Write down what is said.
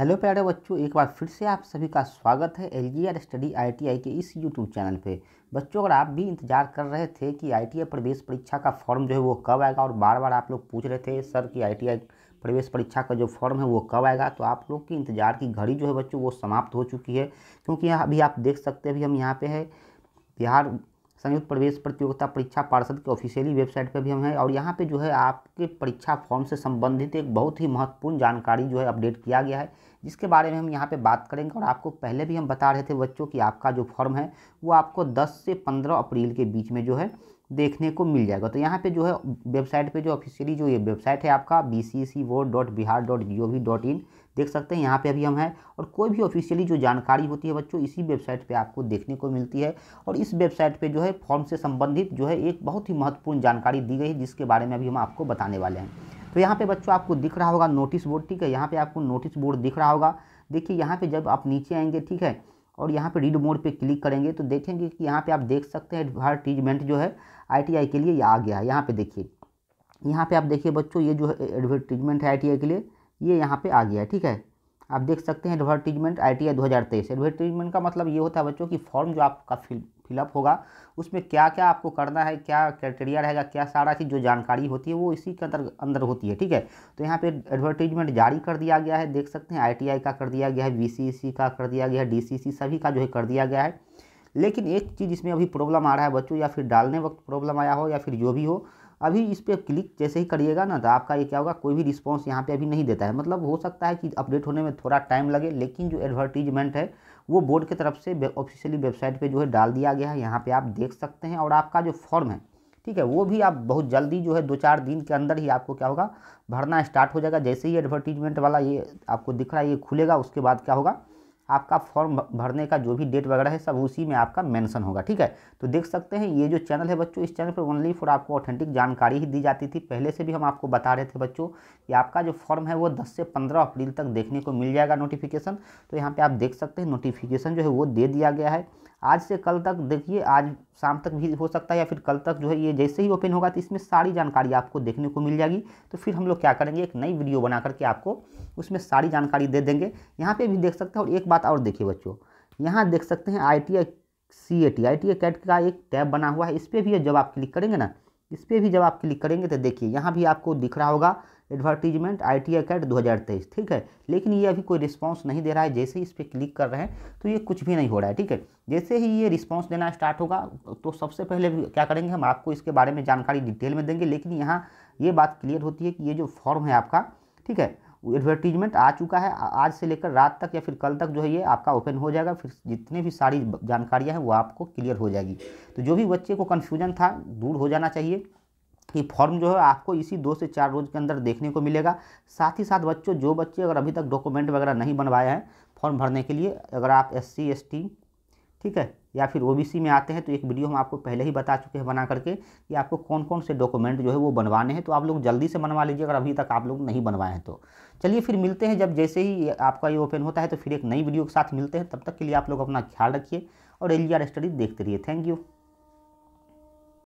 hello प्यारे बच्चों एक बार फिर से आप सभी का स्वागत है L G R study I T I के इस यूट्यूब चैनल पे बच्चों अगर आप भी इंतजार कर रहे थे कि आई टी आई प्रवेश परीक्षा का फॉर्म जो है वो कब आएगा और बार बार आप लोग पूछ रहे थे सर कि आई टी आई प्रवेश परीक्षा का जो फॉर्म है वो कब आएगा तो आप लोग की इंतजार की घड़ी जो है बच्चों वो समाप्त हो चुकी है क्योंकि यहाँ अभी आप देख सकते हैं अभी हम यहाँ पर है बिहार संयुक्त प्रवेश प्रतियोगिता परीक्षा पार्षद के ऑफिशियली वेबसाइट पर भी हम हैं और यहाँ पे जो है आपके परीक्षा फॉर्म से संबंधित एक बहुत ही महत्वपूर्ण जानकारी जो है अपडेट किया गया है जिसके बारे में हम यहाँ पे बात करेंगे और आपको पहले भी हम बता रहे थे बच्चों कि आपका जो फॉर्म है वो आपको दस से पंद्रह अप्रैल के बीच में जो है देखने को मिल जाएगा तो यहाँ पे जो है वेबसाइट पे जो ऑफिशियली जो ये वेबसाइट है आपका बी सी सी वो dot Bihar dot G O V dot in देख सकते हैं यहाँ पे अभी हम हैं और कोई भी ऑफिशियली जो जानकारी होती है बच्चों इसी वेबसाइट पे आपको देखने को मिलती है और इस वेबसाइट पे जो है फॉर्म से संबंधित जो है एक बहुत ही महत्वपूर्ण जानकारी दी गई है जिसके बारे में अभी हम आपको बताने वाले हैं तो यहाँ पे बच्चों आपको दिख रहा होगा नोटिस बोर्ड ठीक है यहाँ पर आपको नोटिस बोर्ड दिख रहा होगा देखिए यहाँ पर जब आप नीचे आएंगे ठीक है और यहाँ पे रीड मोड पे क्लिक करेंगे तो देखेंगे कि यहाँ पे आप देख सकते हैं एडवर्टीजमेंट जो है आईटीआई के लिए आ गया है यहाँ पे देखिए यहाँ पे आप देखिए बच्चों ये जो है एडवर्टीजमेंट है आईटीआई के लिए ये यहाँ पे आ गया है ठीक है आप देख सकते हैं advertisement I T I advertisement का मतलब ये होता है बच्चों की फॉर्म जो आपका फिल फिलअप होगा उसमें क्या क्या आपको करना है क्या क्राइटेरिया रहेगा क्या सारा चीज़ जो जानकारी होती है वो इसी के अंदर अंदर होती है ठीक है तो यहाँ पे एडवर्टीजमेंट जारी कर दिया गया है देख सकते हैं आईटीआई का कर दिया गया है बी का कर दिया गया है डी सभी का जो है कर दिया गया है लेकिन एक चीज़ इसमें अभी प्रॉब्लम आ रहा है बच्चों या फिर डालने वक्त प्रॉब्लम आया हो या फिर जो भी हो अभी इस पर क्लिक जैसे ही करिएगा ना तो आपका ये क्या होगा कोई भी रिस्पॉन्स यहाँ पे अभी नहीं देता है मतलब हो सकता है कि अपडेट होने में थोड़ा टाइम लगे लेकिन जो एडवर्टीजमेंट है वो बोर्ड की तरफ से ऑफिशियली वेबसाइट पर जो है डाल दिया गया है यहाँ पर आप देख सकते हैं और आपका जो फॉर्म है ठीक है वो भी आप बहुत जल्दी जो है दो चार दिन के अंदर ही आपको क्या होगा भरना स्टार्ट हो जाएगा जैसे ही एडवर्टीजमेंट वाला ये आपको दिख रहा है ये खुलेगा उसके बाद क्या होगा आपका फॉर्म भरने का जो भी डेट वगैरह है सब उसी में आपका मेंशन होगा ठीक है तो देख सकते हैं ये जो चैनल है बच्चों इस चैनल पर ओनली फॉर आपको ऑथेंटिक जानकारी ही दी जाती थी पहले से भी हम आपको बता रहे थे बच्चों कि आपका जो फॉर्म है वो 10 से 15 अप्रैल तक देखने को मिल जाएगा नोटिफिकेशन तो यहाँ पर आप देख सकते हैं नोटिफिकेशन जो है वो दे दिया गया है आज से कल तक देखिए आज शाम तक भी हो सकता है या फिर कल तक जो है ये जैसे ही ओपन होगा तो इसमें सारी जानकारी आपको देखने को मिल जाएगी तो फिर हम लोग क्या करेंगे एक नई वीडियो बना करके आपको उसमें सारी जानकारी दे देंगे यहाँ पे भी देख सकते हैं और एक बात और देखिए बच्चों यहाँ देख सकते हैं I T C A T I T cat का एक टैब बना हुआ है इस पर भी जब आप क्लिक करेंगे ना इस पर भी जब आप क्लिक करेंगे तो देखिए यहाँ भी आपको दिख रहा होगा एडवर्टीजमेंट आई टी एक्ट दो ठीक है लेकिन ये अभी कोई रिस्पॉन्स नहीं दे रहा है जैसे ही इस पर क्लिक कर रहे हैं तो ये कुछ भी नहीं हो रहा है ठीक है जैसे ही ये रिस्पॉन्स देना स्टार्ट होगा तो सबसे पहले क्या करेंगे हम आपको इसके बारे में जानकारी डिटेल में देंगे लेकिन यहाँ ये बात क्लियर होती है कि ये जो फॉर्म है आपका ठीक है एडवर्टीजमेंट आ चुका है आज से लेकर रात तक या फिर कल तक जो है ये आपका ओपन हो जाएगा फिर जितने भी सारी जानकारियाँ हैं वो आपको क्लियर हो जाएगी तो जो भी बच्चे को कन्फ्यूजन था दूर हो जाना चाहिए ये फॉर्म जो है आपको इसी दो से चार रोज़ के अंदर देखने को मिलेगा साथ ही साथ बच्चों जो बच्चे अगर अभी तक डॉक्यूमेंट वगैरह नहीं बनवाए हैं फॉर्म भरने के लिए अगर आप एस सी एस टी ठीक है या फिर ओबीसी में आते हैं तो एक वीडियो हम आपको पहले ही बता चुके हैं बना करके कि आपको कौन कौन से डॉक्यूमेंट जो है वो बनवाने हैं तो आप लोग जल्दी से बनवा लीजिए अगर अभी तक आप लोग नहीं बनवाए हैं तो चलिए फिर मिलते हैं जब जैसे ही आपका ये ओपन होता है तो फिर एक नई वीडियो के साथ मिलते हैं तब तक के लिए आप लोग अपना ख्याल रखिए और एल स्टडी देखते रहिए थैंक यू